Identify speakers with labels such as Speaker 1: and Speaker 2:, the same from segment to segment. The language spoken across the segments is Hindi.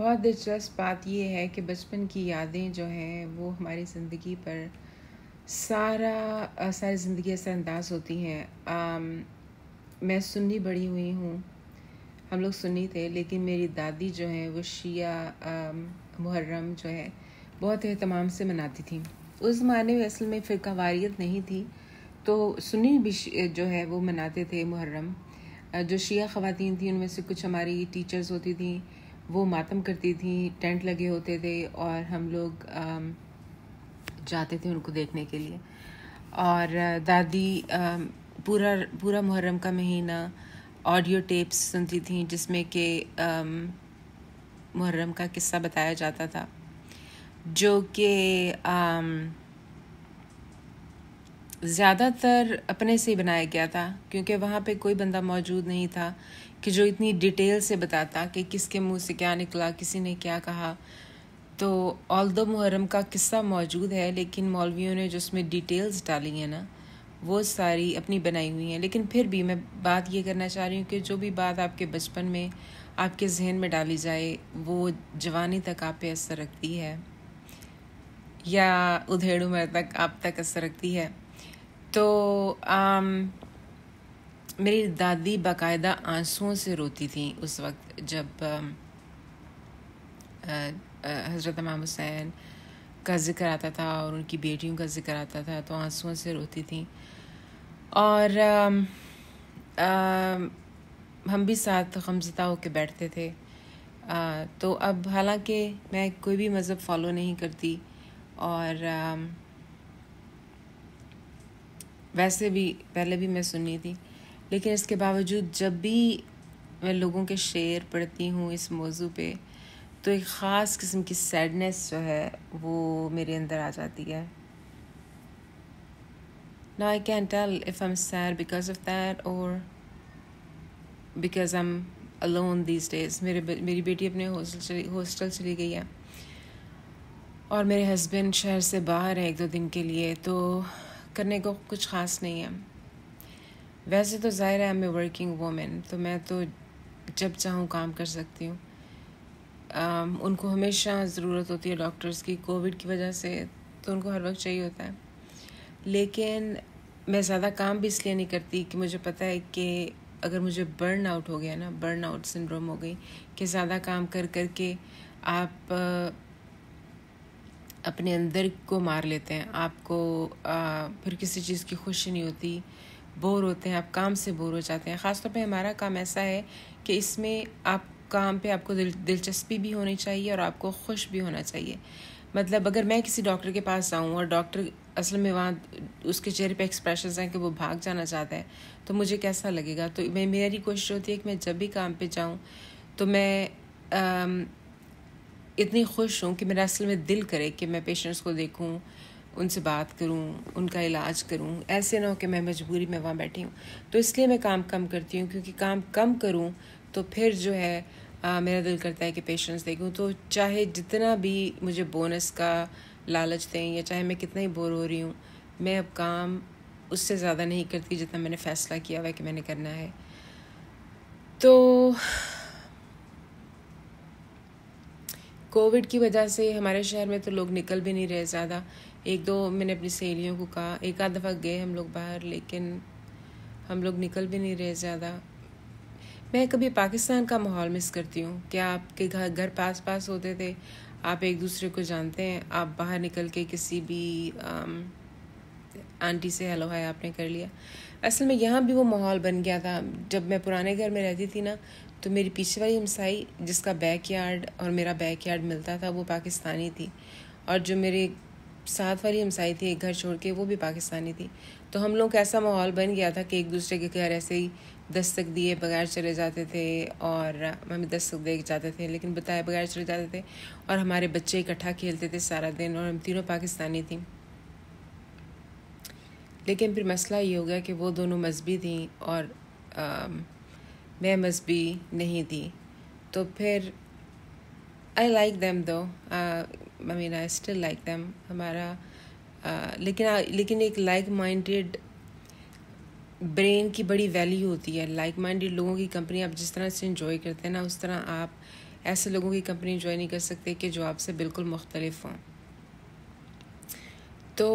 Speaker 1: बहुत दिलचस्प बात यह है कि बचपन की यादें जो हैं वो हमारी ज़िंदगी पर सारा सारी ज़िंदगी असरअंदाज होती हैं मैं सुन्नी बड़ी हुई हूँ हम लोग सुन्नी थे लेकिन मेरी दादी जो है वो शिया मुहर्रम जो है बहुत अहतमाम से मनाती थी उस ज़माने में असल में फ़िरका वारियत नहीं थी तो सुन्नी भी जो है वो मनाते थे मुहर्रम जो शिया ख़वातीन थी उनमें से कुछ हमारी टीचर्स होती थी वो मातम करती थी टेंट लगे होते थे और हम लोग जाते थे उनको देखने के लिए और दादी पूरा पूरा मुहर्रम का महीना ऑडियो टेप्स सुनती थी जिसमें कि मुहर्रम का किस्सा बताया जाता था जो कि ज़्यादातर अपने से ही बनाया गया था क्योंकि वहाँ पे कोई बंदा मौजूद नहीं था कि जो इतनी डिटेल से बताता कि किसके मुंह से क्या निकला किसी ने क्या कहा तो ऑल दो मुहर्रम का किस्सा मौजूद है लेकिन मौलवियों ने जो उसमें डिटेल्स डाली हैं ना वो सारी अपनी बनाई हुई हैं लेकिन फिर भी मैं बात ये करना चाह रही हूँ कि जो भी बात आपके बचपन में आपके जहन में डाली जाए वो जवानी तक आप पे असर रखती है या उधेड़ उम्र तक आप तक असर रखती है तो आम, मेरी दादी बाकायदा आंसुओं से रोती थी उस वक्त जब हज़रत इमाम हुसैन का ज़िक्र आता था और उनकी बेटियों का ज़िक्र आता था तो आंसुओं से रोती थी और आ, आ, हम भी साथ गमजदा होकर बैठते थे आ, तो अब हालांकि मैं कोई भी मज़हब फॉलो नहीं करती और आ, वैसे भी पहले भी मैं सुनी थी लेकिन इसके बावजूद जब भी मैं लोगों के शेर पढ़ती हूँ इस मौजू पे तो एक ख़ास किस्म की सैडनेस जो है वो मेरे अंदर आ जाती है ना I can tell if I am sad because of that और because I am alone these days मेरे मेरी बेटी अपने हॉस्टल चली हॉस्टल चली गई है और मेरे हस्बैंड शहर से बाहर है एक दो दिन के लिए तो करने को कुछ ख़ास नहीं है वैसे तो ज़ाहिर है एम ए वर्किंग वूमेन तो मैं तो जब चाहूँ काम कर सकती हूँ um, उनको हमेशा ज़रूरत होती है डॉक्टर्स की कोविड की वजह से तो उनको हर वक्त चाहिए होता है लेकिन मैं ज़्यादा काम भी इसलिए नहीं करती कि मुझे पता है कि अगर मुझे बर्न आउट हो गया ना बर्न आउट सिंड्रोम हो गई कि ज़्यादा काम कर कर के आप uh, अपने अंदर को मार लेते हैं आपको आ, uh, फिर किसी चीज़ की खुशी नहीं होती बोर होते हैं आप काम से बोर हो जाते हैं ख़ासतौर पे हमारा काम ऐसा है कि इसमें आप काम पे आपको दिल दिलचस्पी भी होनी चाहिए और आपको खुश भी होना चाहिए मतलब अगर मैं किसी डॉक्टर के पास जाऊँ और डॉक्टर असल में वहाँ उसके चेहरे पे एक्सप्रेशन हैं कि वो भाग जाना चाहता है तो मुझे कैसा लगेगा तो मैं मेरी कोशिश होती है कि मैं जब भी काम पे जाऊँ तो मैं आ, इतनी खुश हूँ कि मेरा असल में दिल करे कि मैं पेशेंट्स को देखूँ उनसे बात करूं उनका इलाज करूं ऐसे ना हो कि मैं मजबूरी में वहाँ बैठी हूँ तो इसलिए मैं काम कम करती हूँ क्योंकि काम कम करूँ तो फिर जो है आ, मेरा दिल करता है कि पेशेंट्स देखूँ तो चाहे जितना भी मुझे बोनस का लालच दें या चाहे मैं कितना ही बोर हो रही हूँ मैं अब काम उससे ज़्यादा नहीं करती जितना मैंने फ़ैसला किया हुआ कि मैंने करना है तो कोविड की वजह से हमारे शहर में तो लोग निकल भी नहीं रहे ज़्यादा एक दो मैंने अपनी सहेलियों को कहा एक आध दफ़ा गए हम लोग बाहर लेकिन हम लोग निकल भी नहीं रहे ज़्यादा मैं कभी पाकिस्तान का माहौल मिस करती हूँ क्या आपके घर घर पास पास होते थे आप एक दूसरे को जानते हैं आप बाहर निकल के किसी भी आम, आंटी से हेलो हाय आपने कर लिया असल में यहाँ भी वो माहौल बन गया था जब मैं पुराने घर में रहती थी ना तो मेरी पीछे वाली हमसाई जिसका बैक यार्ड और मेरा बैक यार्ड मिलता था वो पाकिस्तानी थी और जो मेरे साथ वाली हमसाई थी एक घर छोड़ के वो भी पाकिस्तानी थी तो हम लोग ऐसा माहौल बन गया था कि एक दूसरे के घर ऐसे ही दस्तक दिए बगैर चले जाते थे और मम्मी दस्तक दे के जाते थे लेकिन बताए बगैर चले जाते थे और हमारे बच्चे इकट्ठा खेलते थे सारा दिन और हम तीनों पाकिस्तानी थी लेकिन फिर मसला ये हो गया कि वो दोनों मजहबी थी और आ, मैं मजहबी नहीं थी तो फिर आई like them though I mean I still like them हमारा लेकिन लेकिन एक लाइक माइंडेड ब्रेन की बड़ी वैल्यू होती है लाइक माइंडेड लोगों की कंपनी आप जिस तरह से इंजॉय करते हैं ना उस तरह आप ऐसे लोगों की कंपनी इंजॉय नहीं कर सकते कि जो आपसे बिल्कुल मुख्तलिफ हों तो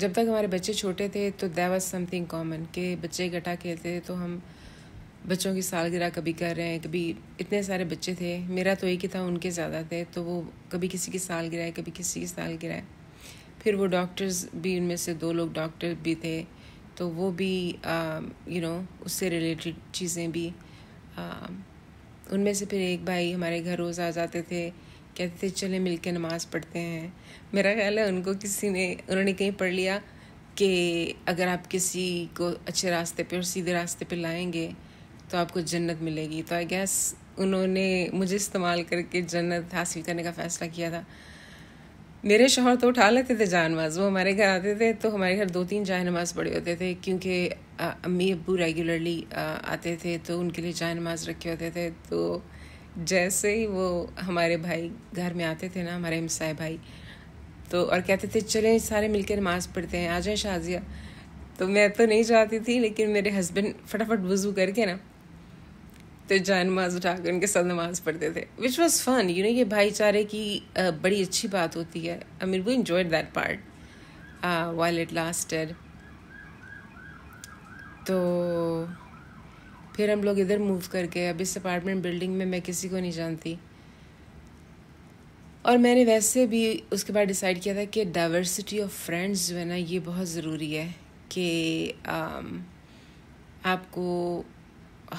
Speaker 1: जब तक हमारे बच्चे छोटे थे तो दे वॉज समथिंग कॉमन के बच्चे गटा खेलते थे तो हम बच्चों की सालगिरह कभी कर रहे हैं कभी इतने सारे बच्चे थे मेरा तो एक ही था उनके ज़्यादा थे तो वो कभी किसी की सालगिरह है कभी किसी की सालगिरह है फिर वो डॉक्टर्स भी उनमें से दो लोग डॉक्टर भी थे तो वो भी यू नो उससे रिलेटेड चीज़ें भी उनमें से फिर एक भाई हमारे घर रोज़ आ जाते थे कहते थे चले मिल के नमाज़ पढ़ते हैं मेरा ख्याल है उनको किसी ने उन्होंने कहीं पढ़ लिया कि अगर आप किसी को अच्छे रास्ते पे और सीधे रास्ते पे लाएंगे तो आपको जन्नत मिलेगी तो आई गेस उन्होंने मुझे इस्तेमाल करके जन्नत हासिल करने का फ़ैसला किया था मेरे शोहर तो उठा लेते थे नमाज वो हमारे घर आते थे तो हमारे घर दो तीन जाय नमाज पड़े होते थे क्योंकि अम्मी अबू रेगुलरली आते थे तो उनके लिए जाय नमाज रखे होते थे तो जैसे ही वो हमारे भाई घर में आते थे ना हमारे हमसाए भाई तो और कहते थे चलें सारे मिलकर नमाज पढ़ते हैं आ जाए शाजिया तो मैं तो नहीं चाहती थी लेकिन मेरे हस्बैंड फटाफट वज़ू करके ना तो जान नमाज उठा कर उनके साथ नमाज पढ़ते थे which was fun you know ये भाईचारे की बड़ी अच्छी बात होती है I mean we enjoyed that part while it lasted तो फिर हम लोग इधर मूव कर गए अब इस अपार्टमेंट बिल्डिंग में मैं किसी को नहीं जानती और मैंने वैसे भी उसके बाद डिसाइड किया था कि डाइवर्सिटी ऑफ फ्रेंड्स जो है ना ये बहुत ज़रूरी है कि um, आपको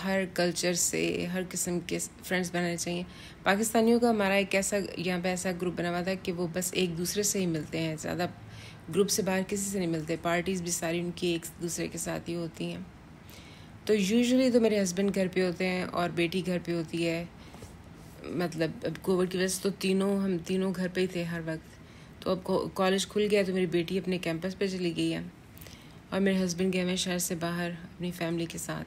Speaker 1: हर कल्चर से हर किस्म के फ्रेंड्स बनाने चाहिए पाकिस्तानियों का हमारा एक ऐसा यहाँ पे ऐसा ग्रुप बना हुआ था कि वो बस एक दूसरे से ही मिलते हैं ज़्यादा ग्रुप से बाहर किसी से नहीं मिलते पार्टीज़ भी सारी उनकी एक दूसरे के साथ ही होती हैं तो यूजुअली तो मेरे हस्बैंड घर पे होते हैं और बेटी घर पे होती है मतलब अब कोविड की वजह से तो तीनों हम तीनों घर पे ही थे हर वक्त तो अब कॉलेज खुल गया तो मेरी बेटी अपने कैंपस पे चली गई है और मेरे हस्बैंड गए हुए हैं शहर से बाहर अपनी फैमिली के साथ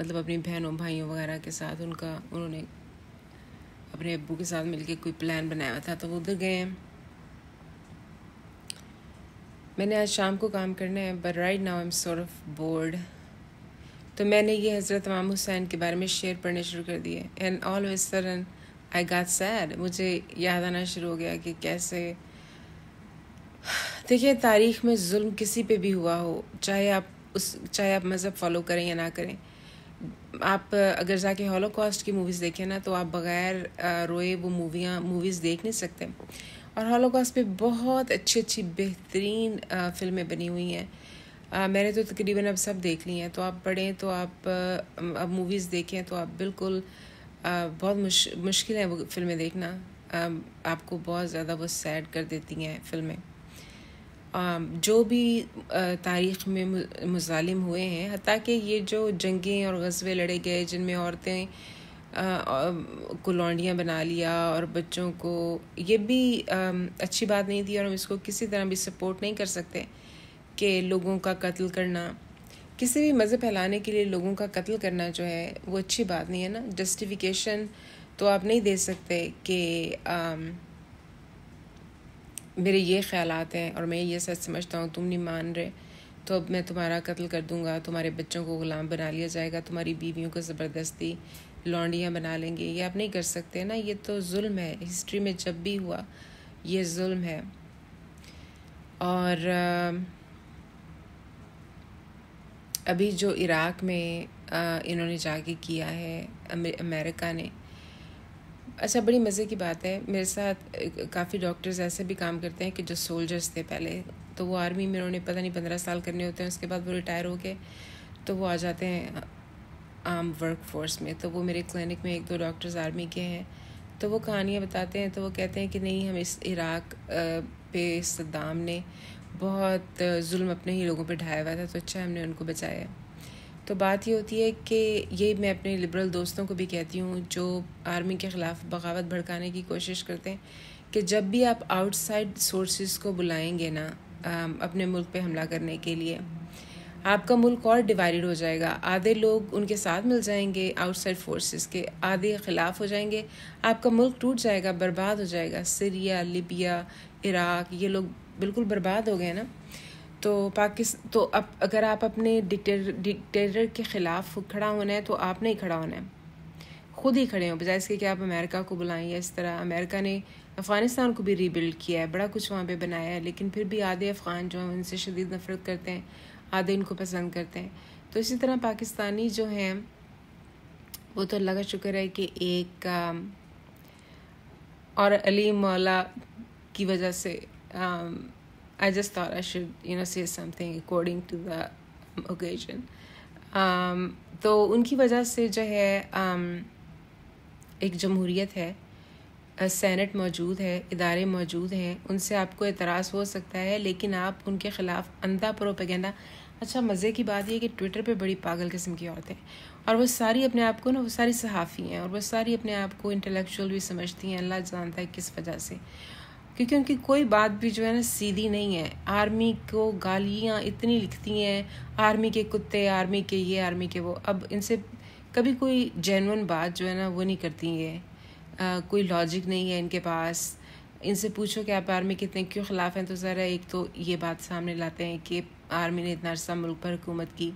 Speaker 1: मतलब अपनी बहनों भाइयों वगैरह के साथ उनका उन्होंने अपने अबू के साथ मिलके कोई प्लान बनाया था तो वो उधर गए हैं मैंने आज शाम को काम करना है but right now I am sort of bored तो मैंने ये हज़रत इमाम हुसैन के बारे में शेयर पढ़ने शुरू कर दिए and all of sudden I got sad मुझे याद आना शुरू हो गया कि कैसे देखिए तारीख में जुल्म किसी पे भी हुआ हो चाहे आप उस चाहे आप मज़हब फॉलो करें या ना करें आप अगर जाके हॉलोकॉस्ट की मूवीज़ देखें ना तो आप बग़ैर रोए वो मूवियाँ मूवीज़ देख नहीं सकते और हॉलोकॉस्ट पे बहुत अच्छी अच्छी बेहतरीन फिल्में बनी हुई हैं मैंने तो तकरीबन अब सब देख ली हैं तो आप पढ़ें तो आप अब मूवीज़ देखें तो आप बिल्कुल बहुत मुश, मुश्किल है वो फिल्में देखना आपको बहुत ज़्यादा वो सैड कर देती हैं फिल्में जो भी तारीख़ में मुजालिम हुए हैं हती कि ये जो जंगें और गजबे लड़े गए जिनमें औरतें कुलौंडियाँ बना लिया और बच्चों को ये भी अच्छी बात नहीं थी और हम इसको किसी तरह भी सपोर्ट नहीं कर सकते कि लोगों का कत्ल करना किसी भी मज़े फैलाने के लिए लोगों का कत्ल करना जो है वो अच्छी बात नहीं है ना जस्टिफिकेशन तो आप नहीं दे सकते कि मेरे ये ख्याल हैं और मैं ये सच समझता हूँ तुम नहीं मान रहे तो अब मैं तुम्हारा कत्ल कर दूँगा तुम्हारे बच्चों को ग़ुलाम बना लिया जाएगा तुम्हारी बीवियों को ज़बरदस्ती लौंडियाँ बना लेंगे ये आप नहीं कर सकते ना ये तो जुल्म है हिस्ट्री में जब भी हुआ ये जुल्म है और अभी जो इराक़ में इन्होंने जाके किया है अमेरिका ने अच्छा बड़ी मज़े की बात है मेरे साथ काफ़ी डॉक्टर्स ऐसे भी काम करते हैं कि जो सोल्जर्स थे पहले तो वो आर्मी में उन्होंने पता नहीं पंद्रह साल करने होते हैं उसके बाद वो रिटायर हो गए तो वो आ जाते हैं आम वर्क फोर्स में तो वो मेरे क्लिनिक में एक दो डॉक्टर्स आर्मी के हैं तो वो कहानियाँ बताते हैं तो वो कहते हैं कि नहीं हम इस इराक पे सद्दाम ने बहुत जुल्म अपने ही लोगों पे ढाया हुआ था तो अच्छा हमने उनको बचाया तो बात ये होती है कि ये मैं अपने लिबरल दोस्तों को भी कहती हूँ जो आर्मी के ख़िलाफ़ बगावत भड़काने की कोशिश करते हैं कि जब भी आप आउटसाइड सोर्सेज को बुलाएंगे ना अपने मुल्क पे हमला करने के लिए आपका मुल्क और डिवाइडेड हो जाएगा आधे लोग उनके साथ मिल जाएंगे आउटसाइड फोर्सेस के आधे ख़िलाफ़ हो जाएंगे आपका मुल्क टूट जाएगा बर्बाद हो जाएगा सीरिया लिबिया इराक ये लोग बिल्कुल बर्बाद हो गए ना तो पाकिस तो अब अगर आप अपने डिक्टेटर के ख़िलाफ़ खड़ा होना है तो आप नहीं खड़ा होना है खुद ही खड़े हो बजाय इसके कि आप अमेरिका को बुलाएं या इस तरह अमेरिका ने अफ़गानिस्तान को भी रीबिल्ड किया है बड़ा कुछ वहाँ पे बनाया है लेकिन फिर भी आधे अफ़गान जो हैं उनसे शदीद नफरत करते हैं आधे इनको पसंद करते हैं तो इसी तरह पाकिस्तानी जो हैं वो तो अल्लाह का शुक्र है कि एक आ, और अली मौला की वजह से आ, I just thought I should, you know, say something according to the um, occasion. Um, तो उनकी वजह से जो है um, एक जमहूरीत है सेनेट मौजूद है इदारे मौजूद हैं उनसे आपको एतराज़ हो सकता है लेकिन आप उनके ख़िलाफ़ अंधा प्रोपेगेंडा अच्छा मज़े की बात यह कि ट्विटर पे बड़ी पागल किस्म की औरतें और वो सारी अपने आप को ना वो सारी सहाफ़ी हैं और वो सारी अपने आप को इंटेलेक्चुअल भी समझती हैं अल्लाह जानता है किस वजह से क्योंकि उनकी कोई बात भी जो है ना सीधी नहीं है आर्मी को गालियाँ इतनी लिखती हैं आर्मी के कुत्ते आर्मी के ये आर्मी के वो अब इनसे कभी कोई जेनवन बात जो है ना वो नहीं करती है आ, कोई लॉजिक नहीं है इनके पास इनसे पूछो कि आप आर्मी कितने क्यों ख़िलाफ़ हैं तो ज़रा एक तो ये बात सामने लाते हैं कि आर्मी ने इतना अरसा मुल्क पर हुकूमत की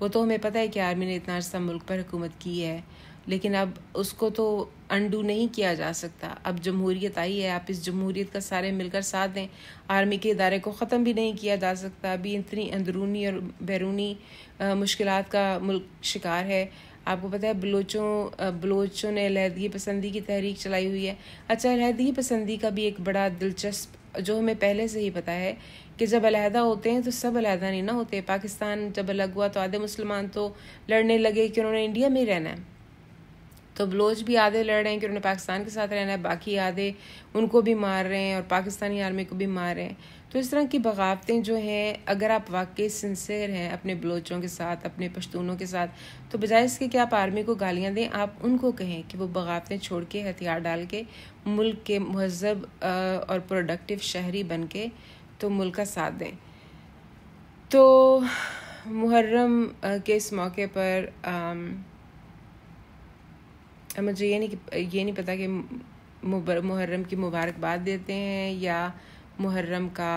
Speaker 1: वो तो हमें पता है कि आर्मी ने इतना अरसा मुल्क पर हुकूमत की है लेकिन अब उसको तो अंडू नहीं किया जा सकता अब जमहूरियत आई है आप इस जमहूरियत का सारे मिलकर साथ दें आर्मी के इदारे को ख़त्म भी नहीं किया जा सकता अभी इतनी अंदरूनी और बैरूनी मुश्किल का मुल्क शिकार है आपको पता है बलोचों बलोचों ने लहदगी पसंदी की तहरीक चलाई हुई है अच्छा लहदगी पसंदी का भी एक बड़ा दिलचस्प जो हमें पहले से ही पता है कि जब अलहदा होते हैं तो सब अलहदा नहीं ना होते पाकिस्तान जब अलग हुआ तो आधे मुसलमान तो लड़ने लगे कि उन्होंने इंडिया में ही रहना है तो बलोच भी आधे लड़ रहे हैं कि उन्हें पाकिस्तान के साथ रहना है बाकी आधे उनको भी मार रहे हैं और पाकिस्तानी आर्मी को भी मार रहे हैं तो इस तरह की बगावतें जो हैं अगर आप वाकई सिंसेर हैं अपने बलोचों के साथ अपने पश्तूनों के साथ तो बजाय इसके कि आप आर्मी को गालियां दें आप उनको कहें कि वो बगावतें छोड़ के हथियार डाल के मुल्क के महजब और प्रोडक्टिव शहरी बन के तो मुल्क का साथ दें तो मुहर्रम के इस मौके पर मुझे ये नहीं ये नहीं पता कि मुहर्रम की मुबारकबाद देते हैं या मुहर्रम का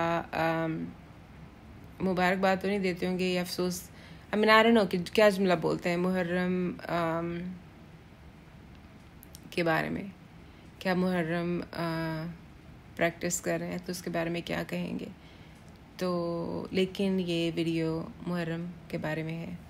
Speaker 1: मुबारकबाद तो नहीं देते होंगे या अफसोस आई मीन आई नो कि क्या जुमला बोलते हैं मुहर्रम के बारे में क्या मुहर्रम प्रैक्टिस कर रहे हैं तो उसके बारे में क्या कहेंगे तो लेकिन ये वीडियो मुहर्रम के बारे में है